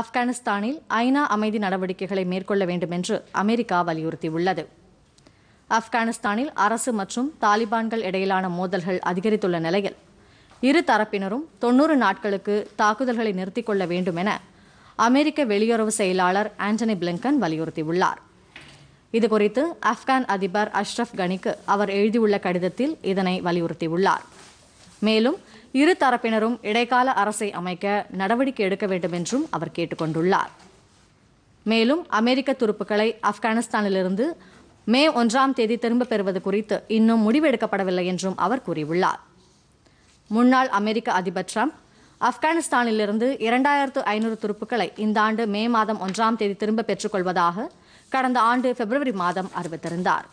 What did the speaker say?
ஆப்கானிஸ்தானில் ஐநா அமைதி நடவடிக்கைகளை மேற்கொள்ள வேண்டும் என்று அமெரிக்கா வலியுறுத்தியுள்ளது ஆப்கானிஸ்தானில் அரசு மற்றும் தாலிபான்கள் இடையிலான மோதல்கள் அதிகரித்துள்ள நிலையில் இரு தரப்பினரும் தொன்னூறு நாட்களுக்கு தாக்குதல்களை நிறுத்திக் கொள்ள வேண்டும் என அமெரிக்க வெளியுறவு செயலாளர் ஆண்டனி பிளிங்கன் வலியுறுத்தியுள்ளார் இதுகுறித்து ஆப்கான் அதிபர் அஷ்ரப் கனிக்கு அவர் எழுதியுள்ள கடிதத்தில் இதனை வலியுறுத்தியுள்ளார் மேலும் இரு தரப்பினரும் இடைக்கால அரசை அமைக்க நடவடிக்கை எடுக்க வேண்டும் என்றும் அவர் கேட்டுக்கொண்டுள்ளார் மேலும் அமெரிக்க துருப்புக்களை ஆப்கானிஸ்தானிலிருந்து மே ஒன்றாம் தேதி திரும்பப் பெறுவது குறித்து இன்னும் முடிவெடுக்கப்படவில்லை என்றும் அவர் கூறியுள்ளார் முன்னாள் அமெரிக்க அதிபர் டிரம்ப் ஆப்கானிஸ்தானிலிருந்து இரண்டாயிரத்து ஐநூறு துருப்புக்களை இந்த ஆண்டு மே மாதம் ஒன்றாம் தேதி திரும்பப் பெற்றுக்கொள்வதாக கடந்த ஆண்டு பிப்ரவரி மாதம் அறிவித்திருந்தார்